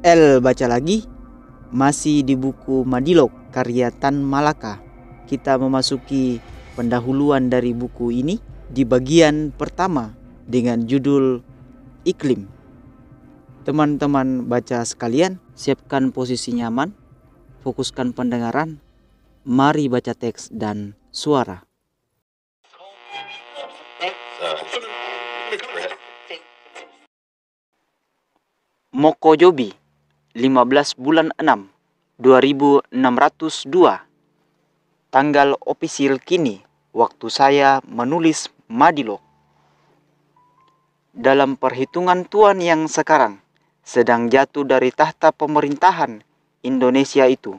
L baca lagi masih di buku Madilog karya Tan Malaka. Kita memasuki pendahuluan dari buku ini di bagian pertama dengan judul Iklim. Teman-teman baca sekalian, siapkan posisi nyaman, fokuskan pendengaran, mari baca teks dan suara. Mokojobi 15 bulan 6 2602 Tanggal ofisial kini waktu saya menulis Madilog Dalam perhitungan tuan yang sekarang sedang jatuh dari tahta pemerintahan Indonesia itu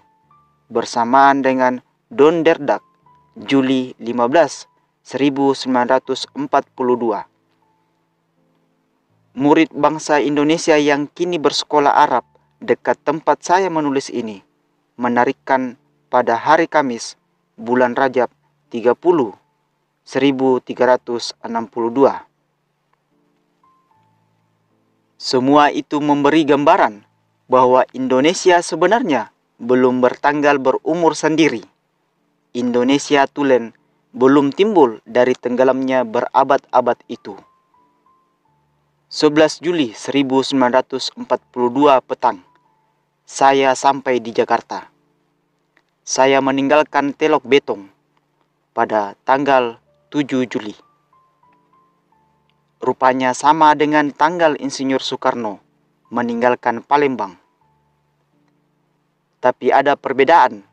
bersamaan dengan Don Derdak Juli 15 1942 murid bangsa Indonesia yang kini bersekolah Arab dekat tempat saya menulis ini menarikkan pada hari Kamis bulan Rajab 30 1362. Semua itu memberi gambaran bahwa Indonesia sebenarnya belum bertanggal berumur sendiri. Indonesia Tulen belum timbul dari tenggelamnya berabad-abad itu. 11 Juli 1942 petang saya sampai di Jakarta. Saya meninggalkan Telok Betong pada tanggal 7 Juli. Rupanya sama dengan tanggal Insinyur Soekarno meninggalkan Palembang. Tapi ada perbedaan.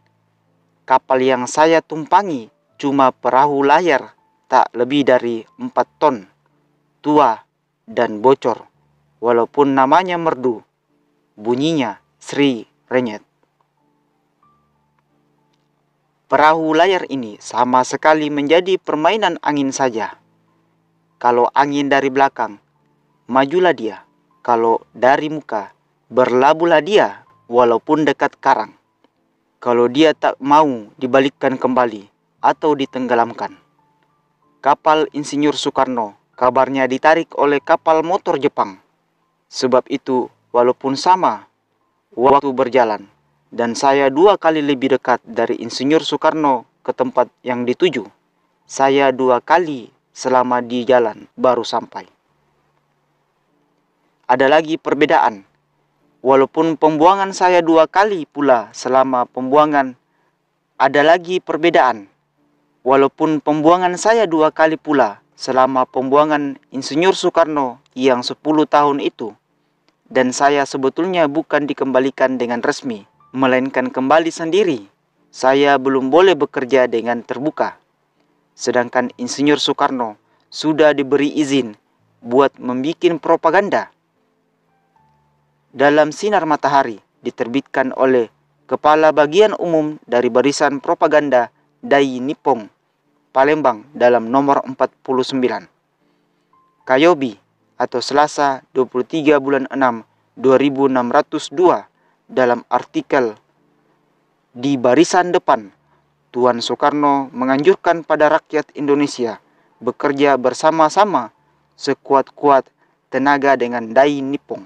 Kapal yang saya tumpangi cuma perahu layar tak lebih dari 4 ton, tua dan bocor. Walaupun namanya merdu, bunyinya Sri Renyet. Perahu layar ini sama sekali menjadi permainan angin saja. Kalau angin dari belakang, majulah dia. Kalau dari muka, berlabuhlah dia walaupun dekat karang. Kalau dia tak mau dibalikkan kembali atau ditenggelamkan. Kapal Insinyur Soekarno kabarnya ditarik oleh kapal motor Jepang. Sebab itu, walaupun sama Waktu berjalan, dan saya dua kali lebih dekat dari Insinyur Soekarno ke tempat yang dituju. Saya dua kali selama di jalan baru sampai. Ada lagi perbedaan. Walaupun pembuangan saya dua kali pula selama pembuangan, ada lagi perbedaan. Walaupun pembuangan saya dua kali pula selama pembuangan Insinyur Soekarno yang 10 tahun itu, dan saya sebetulnya bukan dikembalikan dengan resmi, melainkan kembali sendiri. Saya belum boleh bekerja dengan terbuka. Sedangkan Insinyur Soekarno sudah diberi izin buat membuat propaganda. Dalam sinar matahari diterbitkan oleh Kepala Bagian Umum dari Barisan Propaganda Dai Nipong, Palembang dalam nomor 49. Kayobi atau Selasa 23 bulan 6 2602 dalam artikel di barisan depan Tuan Soekarno menganjurkan pada rakyat Indonesia bekerja bersama-sama sekuat-kuat tenaga dengan dai nipong.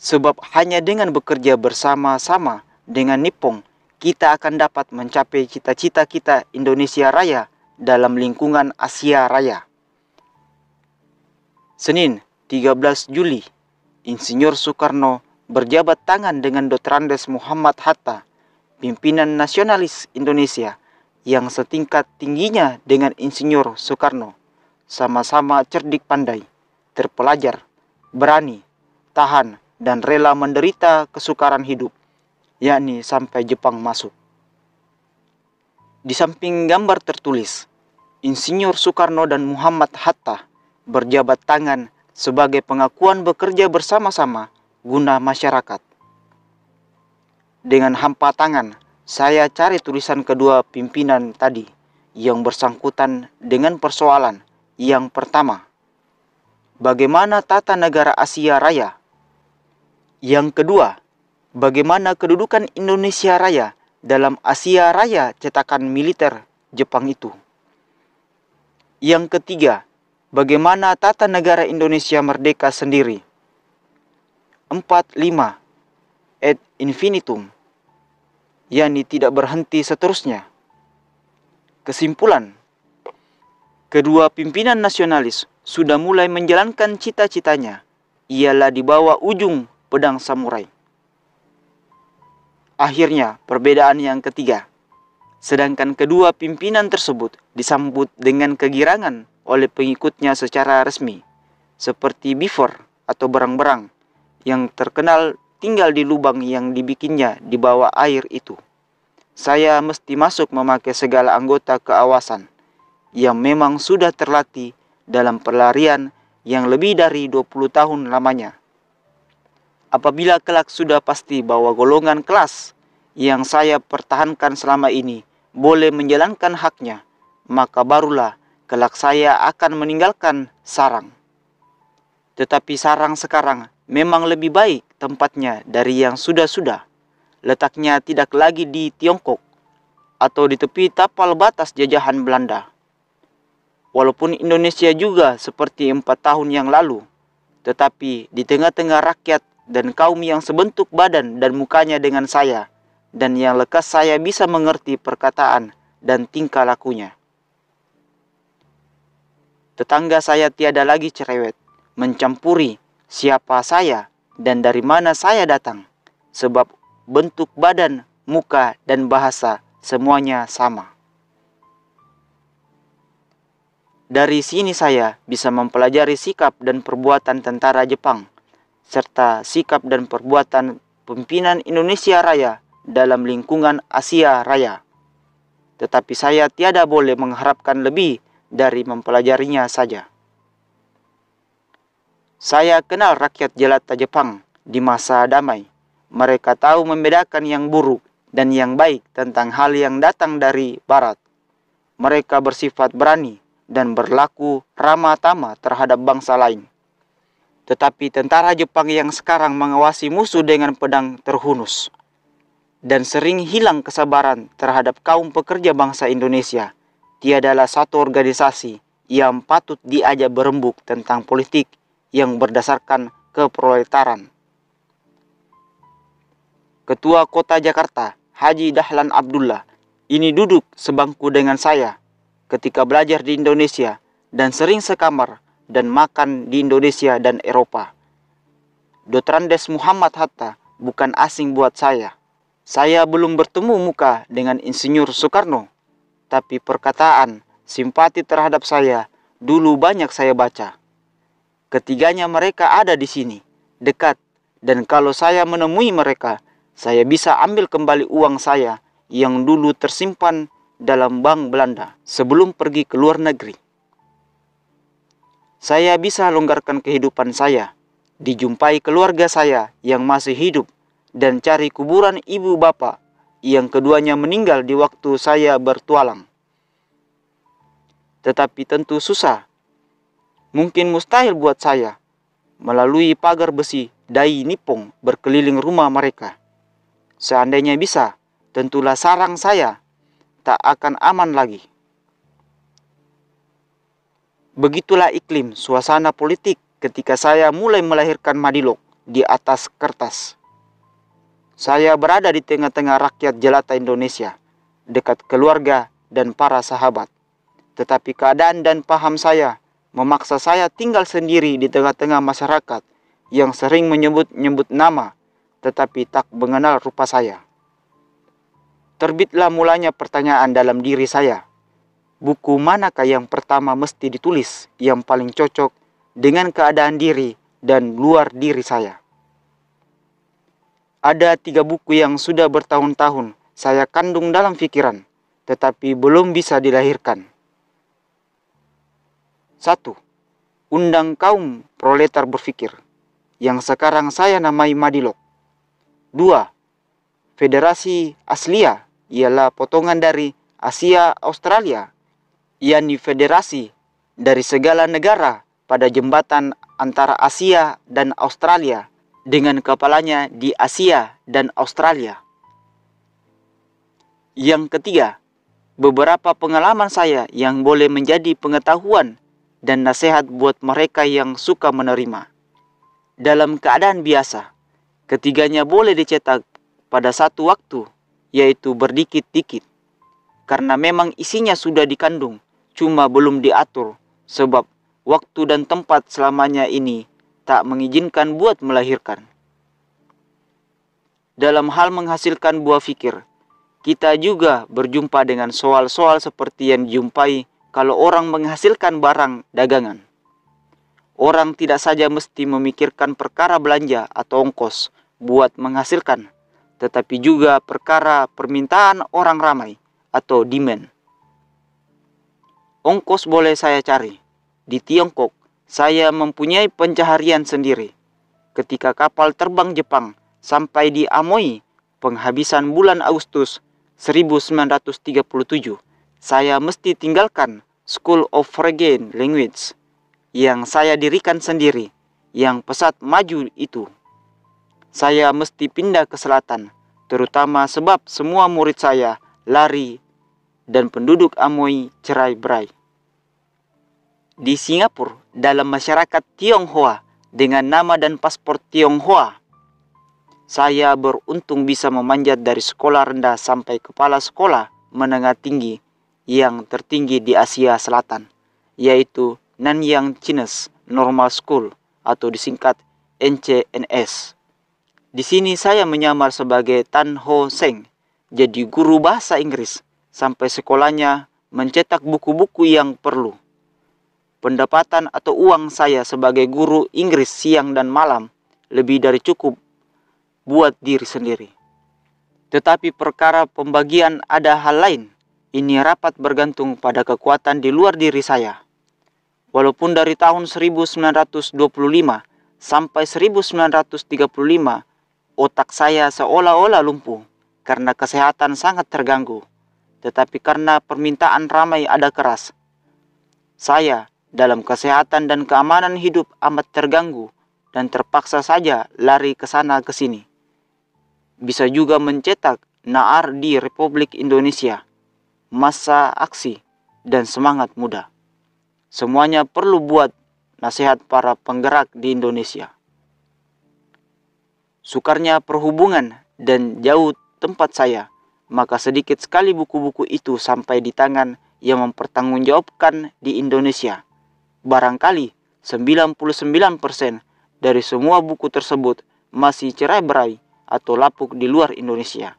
Sebab hanya dengan bekerja bersama-sama dengan nipong, kita akan dapat mencapai cita-cita kita Indonesia Raya dalam lingkungan Asia Raya. Senin 13 Juli, Insinyur Soekarno berjabat tangan dengan Dotrandes Muhammad Hatta, pimpinan nasionalis Indonesia yang setingkat tingginya dengan Insinyur Soekarno. Sama-sama cerdik pandai, terpelajar, berani, tahan, dan rela menderita kesukaran hidup, yakni sampai Jepang masuk. Di samping gambar tertulis, Insinyur Soekarno dan Muhammad Hatta berjabat tangan sebagai pengakuan bekerja bersama-sama guna masyarakat. Dengan hampa tangan, saya cari tulisan kedua pimpinan tadi yang bersangkutan dengan persoalan yang pertama. Bagaimana tata negara Asia Raya? Yang kedua, bagaimana kedudukan Indonesia Raya dalam Asia Raya cetakan militer Jepang itu? Yang ketiga, Bagaimana tata negara Indonesia merdeka sendiri? 45 et infinitum yakni tidak berhenti seterusnya. Kesimpulan Kedua pimpinan nasionalis sudah mulai menjalankan cita-citanya ialah di bawah ujung pedang samurai. Akhirnya, perbedaan yang ketiga. Sedangkan kedua pimpinan tersebut disambut dengan kegirangan oleh pengikutnya secara resmi, seperti bifor atau berang-berang yang terkenal tinggal di lubang yang dibikinnya di bawah air itu. Saya mesti masuk memakai segala anggota keawasan yang memang sudah terlatih dalam pelarian yang lebih dari 20 tahun lamanya. Apabila kelak sudah pasti bahwa golongan kelas yang saya pertahankan selama ini boleh menjalankan haknya, maka barulah kelak saya akan meninggalkan sarang. Tetapi sarang sekarang memang lebih baik tempatnya dari yang sudah-sudah. Letaknya tidak lagi di Tiongkok atau di tepi tapal batas jajahan Belanda. Walaupun Indonesia juga seperti empat tahun yang lalu, tetapi di tengah-tengah rakyat dan kaum yang sebentuk badan dan mukanya dengan saya, dan yang lekas saya bisa mengerti perkataan dan tingkah lakunya. Tetangga saya tiada lagi cerewet, mencampuri siapa saya dan dari mana saya datang. Sebab bentuk badan, muka, dan bahasa semuanya sama. Dari sini saya bisa mempelajari sikap dan perbuatan tentara Jepang, serta sikap dan perbuatan pimpinan Indonesia Raya dalam lingkungan Asia Raya. Tetapi saya tiada boleh mengharapkan lebih dari mempelajarinya saja. Saya kenal rakyat jelata Jepang di masa damai. Mereka tahu membedakan yang buruk dan yang baik tentang hal yang datang dari barat. Mereka bersifat berani dan berlaku ramah tamah terhadap bangsa lain. Tetapi tentara Jepang yang sekarang mengawasi musuh dengan pedang terhunus dan sering hilang kesabaran terhadap kaum pekerja bangsa Indonesia tiadalah satu organisasi yang patut diajak berembuk tentang politik yang berdasarkan keproletaran. Ketua Kota Jakarta, Haji Dahlan Abdullah, ini duduk sebangku dengan saya ketika belajar di Indonesia dan sering sekamar dan makan di Indonesia dan Eropa. Dotrandes Muhammad Hatta bukan asing buat saya. Saya belum bertemu muka dengan Insinyur Soekarno tapi perkataan simpati terhadap saya dulu banyak saya baca. Ketiganya mereka ada di sini, dekat, dan kalau saya menemui mereka, saya bisa ambil kembali uang saya yang dulu tersimpan dalam bank Belanda sebelum pergi ke luar negeri. Saya bisa longgarkan kehidupan saya, dijumpai keluarga saya yang masih hidup, dan cari kuburan ibu bapak yang keduanya meninggal di waktu saya bertualang. Tetapi tentu susah. Mungkin mustahil buat saya melalui pagar besi dai nipong berkeliling rumah mereka. Seandainya bisa, tentulah sarang saya tak akan aman lagi. Begitulah iklim suasana politik ketika saya mulai melahirkan Madilog di atas kertas. Saya berada di tengah-tengah rakyat jelata Indonesia, dekat keluarga dan para sahabat. Tetapi keadaan dan paham saya memaksa saya tinggal sendiri di tengah-tengah masyarakat yang sering menyebut-nyebut nama, tetapi tak mengenal rupa saya. Terbitlah mulanya pertanyaan dalam diri saya. Buku manakah yang pertama mesti ditulis yang paling cocok dengan keadaan diri dan luar diri saya? Ada tiga buku yang sudah bertahun-tahun saya kandung dalam pikiran, tetapi belum bisa dilahirkan. Satu, Undang kaum proletar berpikir, yang sekarang saya namai Madilog. Dua, Federasi Aslia, ialah potongan dari Asia Australia, yakni federasi dari segala negara pada jembatan antara Asia dan Australia dengan kepalanya di Asia dan Australia. Yang ketiga, beberapa pengalaman saya yang boleh menjadi pengetahuan dan nasihat buat mereka yang suka menerima. Dalam keadaan biasa, ketiganya boleh dicetak pada satu waktu, yaitu berdikit-dikit. Karena memang isinya sudah dikandung, cuma belum diatur, sebab waktu dan tempat selamanya ini tak mengizinkan buat melahirkan. Dalam hal menghasilkan buah fikir, kita juga berjumpa dengan soal-soal seperti yang dijumpai kalau orang menghasilkan barang dagangan. Orang tidak saja mesti memikirkan perkara belanja atau ongkos buat menghasilkan, tetapi juga perkara permintaan orang ramai atau demand. Ongkos boleh saya cari di Tiongkok saya mempunyai pencaharian sendiri. Ketika kapal terbang Jepang sampai di Amoy, penghabisan bulan Agustus 1937, saya mesti tinggalkan School of Foreign Language yang saya dirikan sendiri, yang pesat maju itu. Saya mesti pindah ke selatan, terutama sebab semua murid saya lari dan penduduk Amoy cerai-berai. Di Singapura, dalam masyarakat Tionghoa dengan nama dan paspor Tionghoa. Saya beruntung bisa memanjat dari sekolah rendah sampai kepala sekolah menengah tinggi yang tertinggi di Asia Selatan, yaitu Nanyang Chinese Normal School atau disingkat NCNS. Di sini saya menyamar sebagai Tan Ho Seng, jadi guru bahasa Inggris sampai sekolahnya mencetak buku-buku yang perlu pendapatan atau uang saya sebagai guru Inggris siang dan malam lebih dari cukup buat diri sendiri. Tetapi perkara pembagian ada hal lain. Ini rapat bergantung pada kekuatan di luar diri saya. Walaupun dari tahun 1925 sampai 1935 otak saya seolah-olah lumpuh karena kesehatan sangat terganggu. Tetapi karena permintaan ramai ada keras, saya dalam kesehatan dan keamanan hidup amat terganggu dan terpaksa saja lari ke sana ke sini. Bisa juga mencetak naar di Republik Indonesia, masa aksi, dan semangat muda. Semuanya perlu buat nasihat para penggerak di Indonesia. Sukarnya perhubungan dan jauh tempat saya, maka sedikit sekali buku-buku itu sampai di tangan yang mempertanggungjawabkan di Indonesia Barangkali 99% dari semua buku tersebut masih cerai-berai atau lapuk di luar Indonesia.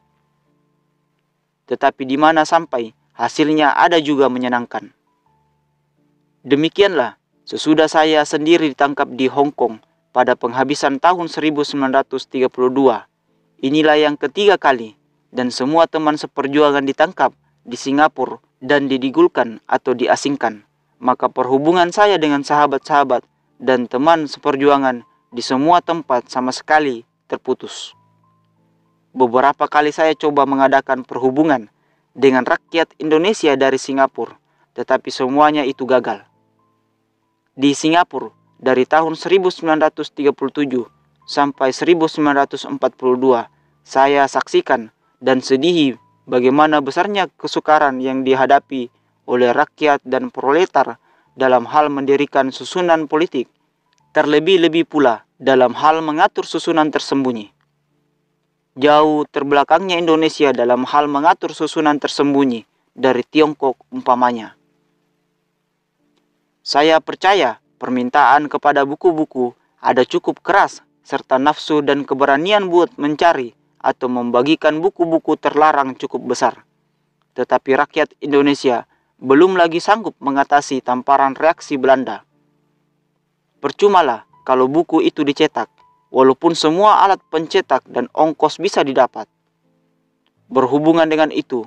Tetapi di mana sampai hasilnya ada juga menyenangkan. Demikianlah sesudah saya sendiri ditangkap di Hong Kong pada penghabisan tahun 1932. Inilah yang ketiga kali dan semua teman seperjuangan ditangkap di Singapura dan didigulkan atau diasingkan maka perhubungan saya dengan sahabat-sahabat dan teman seperjuangan di semua tempat sama sekali terputus. Beberapa kali saya coba mengadakan perhubungan dengan rakyat Indonesia dari Singapura, tetapi semuanya itu gagal. Di Singapura, dari tahun 1937 sampai 1942, saya saksikan dan sedih bagaimana besarnya kesukaran yang dihadapi oleh rakyat dan proletar dalam hal mendirikan susunan politik, terlebih-lebih pula dalam hal mengatur susunan tersembunyi. Jauh terbelakangnya Indonesia dalam hal mengatur susunan tersembunyi dari Tiongkok umpamanya. Saya percaya permintaan kepada buku-buku ada cukup keras serta nafsu dan keberanian buat mencari atau membagikan buku-buku terlarang cukup besar. Tetapi rakyat Indonesia belum lagi sanggup mengatasi tamparan reaksi Belanda. Percumalah kalau buku itu dicetak, walaupun semua alat pencetak dan ongkos bisa didapat. Berhubungan dengan itu,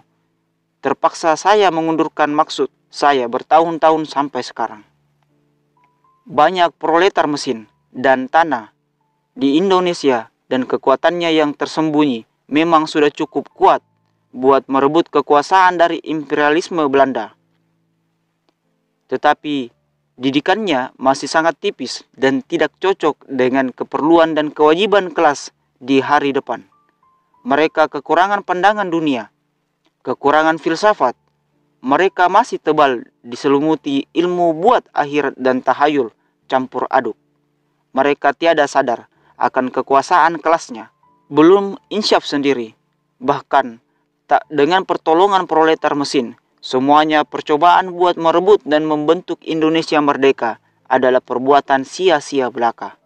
terpaksa saya mengundurkan maksud saya bertahun-tahun sampai sekarang. Banyak proletar mesin dan tanah di Indonesia dan kekuatannya yang tersembunyi memang sudah cukup kuat buat merebut kekuasaan dari imperialisme Belanda tetapi didikannya masih sangat tipis dan tidak cocok dengan keperluan dan kewajiban kelas di hari depan. Mereka kekurangan pandangan dunia, kekurangan filsafat, mereka masih tebal diselumuti ilmu buat akhir dan tahayul campur aduk. Mereka tiada sadar akan kekuasaan kelasnya, belum insyaf sendiri, bahkan tak dengan pertolongan proletar mesin Semuanya percobaan buat merebut dan membentuk Indonesia merdeka adalah perbuatan sia-sia belaka.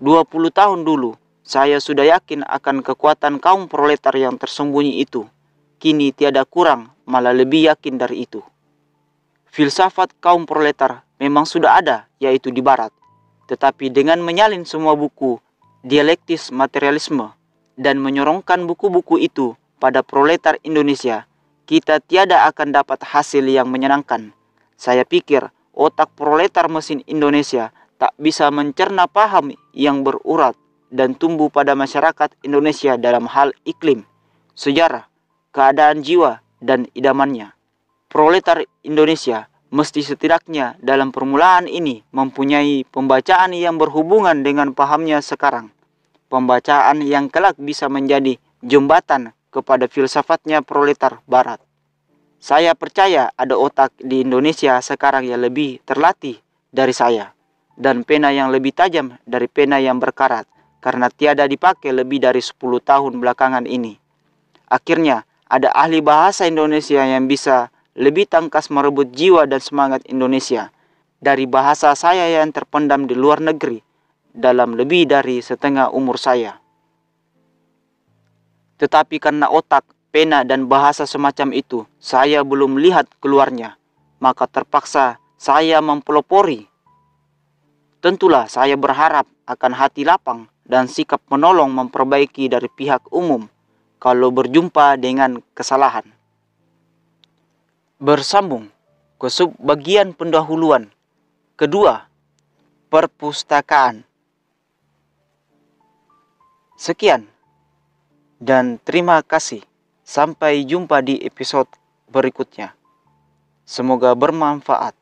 20 tahun dulu, saya sudah yakin akan kekuatan kaum proletar yang tersembunyi itu. Kini tiada kurang, malah lebih yakin dari itu. Filsafat kaum proletar memang sudah ada, yaitu di barat. Tetapi dengan menyalin semua buku, dialektis materialisme, dan menyorongkan buku-buku itu pada proletar Indonesia, kita tiada akan dapat hasil yang menyenangkan. Saya pikir otak proletar mesin Indonesia tak bisa mencerna paham yang berurat dan tumbuh pada masyarakat Indonesia dalam hal iklim, sejarah, keadaan jiwa, dan idamannya. Proletar Indonesia mesti setidaknya dalam permulaan ini mempunyai pembacaan yang berhubungan dengan pahamnya sekarang. Pembacaan yang kelak bisa menjadi jembatan kepada filsafatnya proletar barat. Saya percaya ada otak di Indonesia sekarang yang lebih terlatih dari saya dan pena yang lebih tajam dari pena yang berkarat karena tiada dipakai lebih dari 10 tahun belakangan ini. Akhirnya, ada ahli bahasa Indonesia yang bisa lebih tangkas merebut jiwa dan semangat Indonesia dari bahasa saya yang terpendam di luar negeri dalam lebih dari setengah umur saya. Tetapi karena otak, pena, dan bahasa semacam itu, saya belum lihat keluarnya. Maka terpaksa saya mempelopori. Tentulah saya berharap akan hati lapang dan sikap menolong memperbaiki dari pihak umum kalau berjumpa dengan kesalahan. Bersambung ke bagian pendahuluan. Kedua, perpustakaan. Sekian dan terima kasih. Sampai jumpa di episode berikutnya. Semoga bermanfaat.